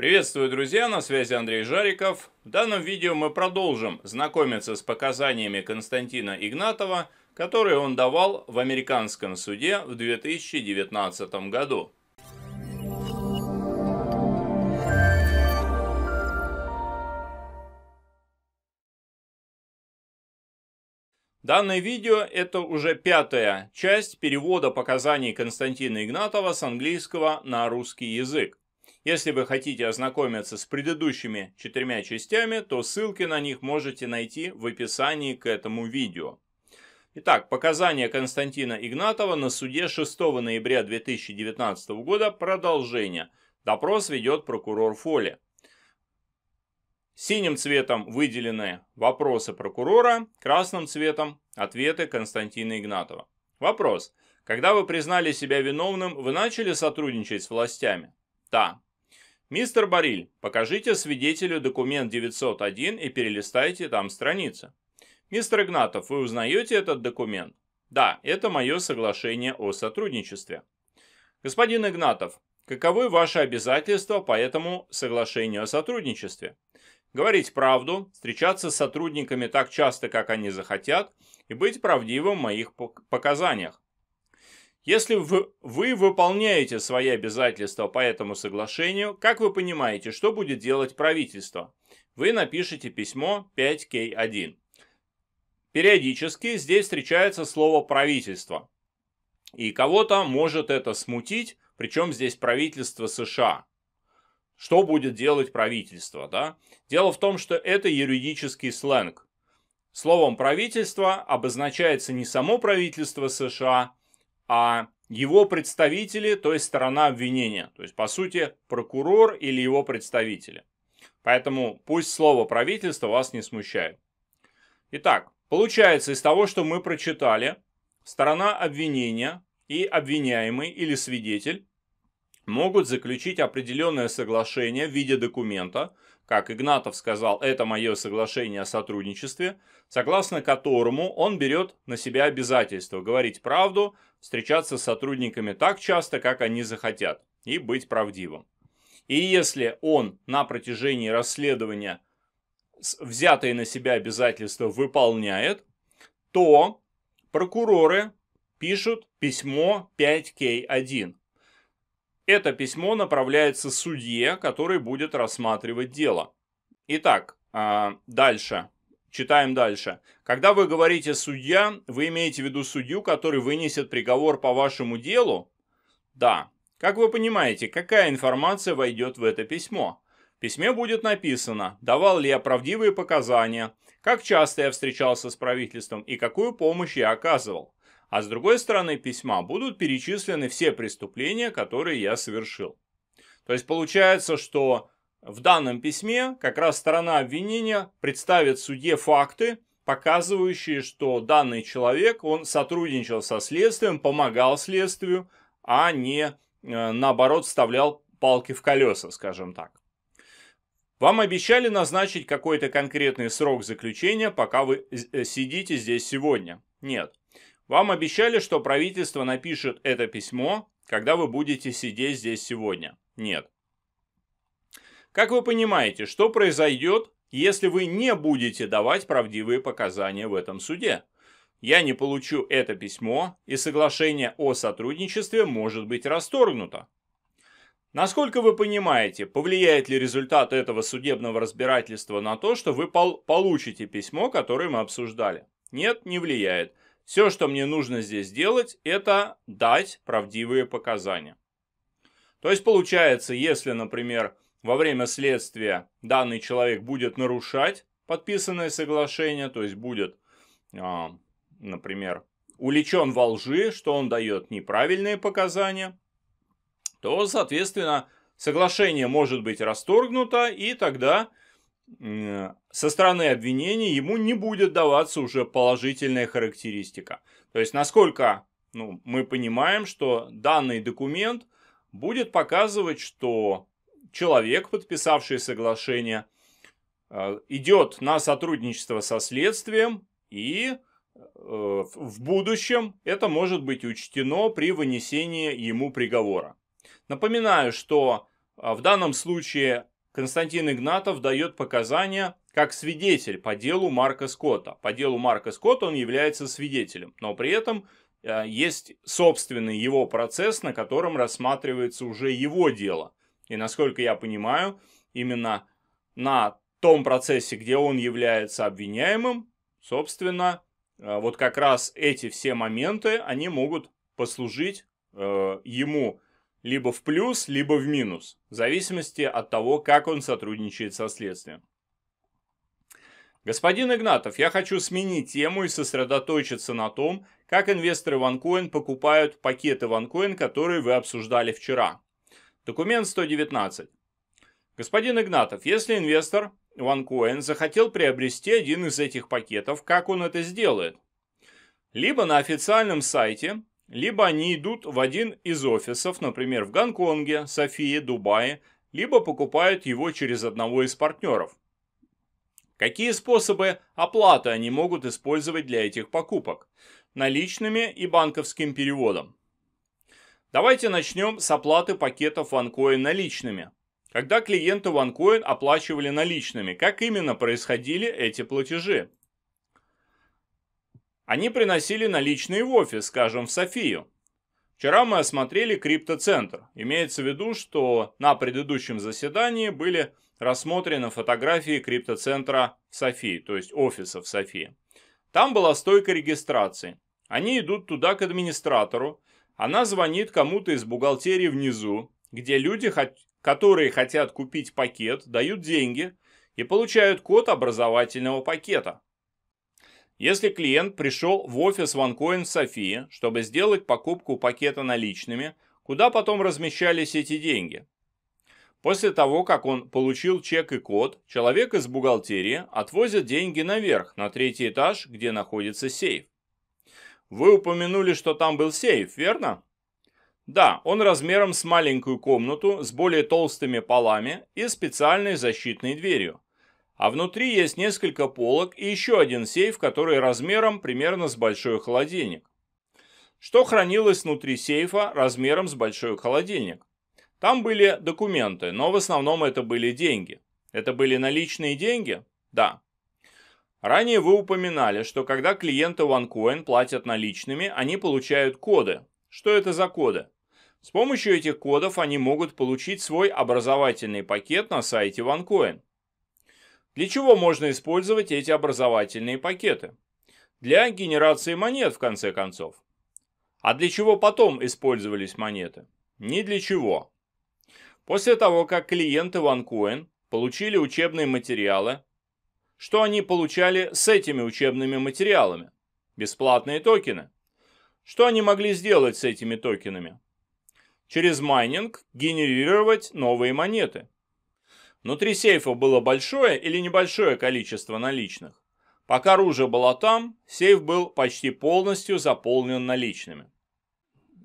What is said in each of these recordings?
Приветствую, друзья, на связи Андрей Жариков. В данном видео мы продолжим знакомиться с показаниями Константина Игнатова, которые он давал в американском суде в 2019 году. Данное видео – это уже пятая часть перевода показаний Константина Игнатова с английского на русский язык. Если вы хотите ознакомиться с предыдущими четырьмя частями, то ссылки на них можете найти в описании к этому видео. Итак, показания Константина Игнатова на суде 6 ноября 2019 года. Продолжение. Допрос ведет прокурор Фоли. Синим цветом выделены вопросы прокурора, красным цветом ответы Константина Игнатова. Вопрос. Когда вы признали себя виновным, вы начали сотрудничать с властями? Да. «Мистер Бариль, покажите свидетелю документ 901 и перелистайте там страницы». «Мистер Игнатов, вы узнаете этот документ?» «Да, это мое соглашение о сотрудничестве». «Господин Игнатов, каковы ваши обязательства по этому соглашению о сотрудничестве?» «Говорить правду, встречаться с сотрудниками так часто, как они захотят, и быть правдивым в моих показаниях. Если вы, вы выполняете свои обязательства по этому соглашению, как вы понимаете, что будет делать правительство? Вы напишите письмо 5К1. Периодически здесь встречается слово «правительство». И кого-то может это смутить, причем здесь правительство США. Что будет делать правительство, да? Дело в том, что это юридический сленг. Словом правительство обозначается не само правительство США, а его представители, то есть сторона обвинения, то есть по сути прокурор или его представители. Поэтому пусть слово правительства вас не смущает. Итак, получается из того, что мы прочитали, сторона обвинения и обвиняемый или свидетель могут заключить определенное соглашение в виде документа, как Игнатов сказал, это мое соглашение о сотрудничестве, согласно которому он берет на себя обязательство говорить правду, встречаться с сотрудниками так часто, как они захотят, и быть правдивым. И если он на протяжении расследования взятые на себя обязательства выполняет, то прокуроры пишут письмо 5К1, это письмо направляется судье, который будет рассматривать дело. Итак, а, дальше. Читаем дальше. Когда вы говорите «судья», вы имеете в виду судью, который вынесет приговор по вашему делу? Да. Как вы понимаете, какая информация войдет в это письмо? В письме будет написано, давал ли я правдивые показания, как часто я встречался с правительством и какую помощь я оказывал а с другой стороны письма будут перечислены все преступления, которые я совершил. То есть получается, что в данном письме как раз сторона обвинения представит суде факты, показывающие, что данный человек, он сотрудничал со следствием, помогал следствию, а не, э, наоборот, вставлял палки в колеса, скажем так. Вам обещали назначить какой-то конкретный срок заключения, пока вы э, сидите здесь сегодня. Нет. Вам обещали, что правительство напишет это письмо, когда вы будете сидеть здесь сегодня. Нет. Как вы понимаете, что произойдет, если вы не будете давать правдивые показания в этом суде? Я не получу это письмо, и соглашение о сотрудничестве может быть расторгнуто. Насколько вы понимаете, повлияет ли результат этого судебного разбирательства на то, что вы пол получите письмо, которое мы обсуждали? Нет, не влияет. Все, что мне нужно здесь делать, это дать правдивые показания. То есть получается, если, например, во время следствия данный человек будет нарушать подписанное соглашение, то есть будет, а, например, увлечен во лжи, что он дает неправильные показания, то, соответственно, соглашение может быть расторгнуто, и тогда Э, со стороны обвинения ему не будет даваться уже положительная характеристика. То есть, насколько ну, мы понимаем, что данный документ будет показывать, что человек, подписавший соглашение, э, идет на сотрудничество со следствием и э, в будущем это может быть учтено при вынесении ему приговора. Напоминаю, что в данном случае Константин Игнатов дает показания как свидетель по делу Марка Скотта. По делу Марка Скотта он является свидетелем, но при этом э, есть собственный его процесс, на котором рассматривается уже его дело. И насколько я понимаю, именно на том процессе, где он является обвиняемым, собственно, э, вот как раз эти все моменты, они могут послужить э, ему либо в плюс, либо в минус, в зависимости от того, как он сотрудничает со следствием. Господин Игнатов, я хочу сменить тему и сосредоточиться на том, как инвесторы OneCoin покупают пакеты OneCoin, которые вы обсуждали вчера. Документ 119. Господин Игнатов, если инвестор OneCoin захотел приобрести один из этих пакетов, как он это сделает? Либо на официальном сайте либо они идут в один из офисов, например, в Гонконге, Софии, Дубае, либо покупают его через одного из партнеров. Какие способы оплаты они могут использовать для этих покупок? Наличными и банковским переводом. Давайте начнем с оплаты пакетов OneCoin наличными. Когда клиенты OneCoin оплачивали наличными, как именно происходили эти платежи? Они приносили наличные в офис, скажем, в Софию. Вчера мы осмотрели криптоцентр. Имеется в виду, что на предыдущем заседании были рассмотрены фотографии криптоцентра в Софии, то есть офиса в Софии. Там была стойка регистрации. Они идут туда к администратору. Она звонит кому-то из бухгалтерии внизу, где люди, которые хотят купить пакет, дают деньги и получают код образовательного пакета. Если клиент пришел в офис OneCoin в Софии, чтобы сделать покупку пакета наличными, куда потом размещались эти деньги? После того, как он получил чек и код, человек из бухгалтерии отвозит деньги наверх, на третий этаж, где находится сейф. Вы упомянули, что там был сейф, верно? Да, он размером с маленькую комнату, с более толстыми полами и специальной защитной дверью. А внутри есть несколько полок и еще один сейф, который размером примерно с большой холодильник. Что хранилось внутри сейфа размером с большой холодильник? Там были документы, но в основном это были деньги. Это были наличные деньги? Да. Ранее вы упоминали, что когда клиенты OneCoin платят наличными, они получают коды. Что это за коды? С помощью этих кодов они могут получить свой образовательный пакет на сайте OneCoin. Для чего можно использовать эти образовательные пакеты? Для генерации монет, в конце концов. А для чего потом использовались монеты? Ни для чего. После того, как клиенты OneCoin получили учебные материалы, что они получали с этими учебными материалами? Бесплатные токены. Что они могли сделать с этими токенами? Через майнинг генерировать новые монеты – Внутри сейфа было большое или небольшое количество наличных. Пока оружие было там, сейф был почти полностью заполнен наличными.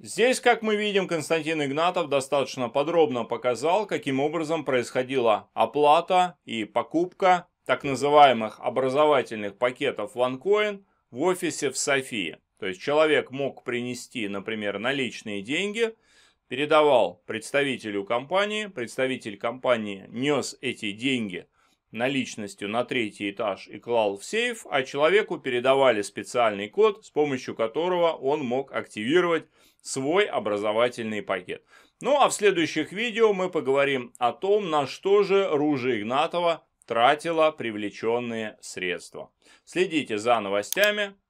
Здесь, как мы видим, Константин Игнатов достаточно подробно показал, каким образом происходила оплата и покупка так называемых образовательных пакетов OneCoin в офисе в Софии. То есть человек мог принести, например, наличные деньги – передавал представителю компании, представитель компании нес эти деньги наличностью на третий этаж и клал в сейф, а человеку передавали специальный код, с помощью которого он мог активировать свой образовательный пакет. Ну а в следующих видео мы поговорим о том, на что же Ружа Игнатова тратила привлеченные средства. Следите за новостями,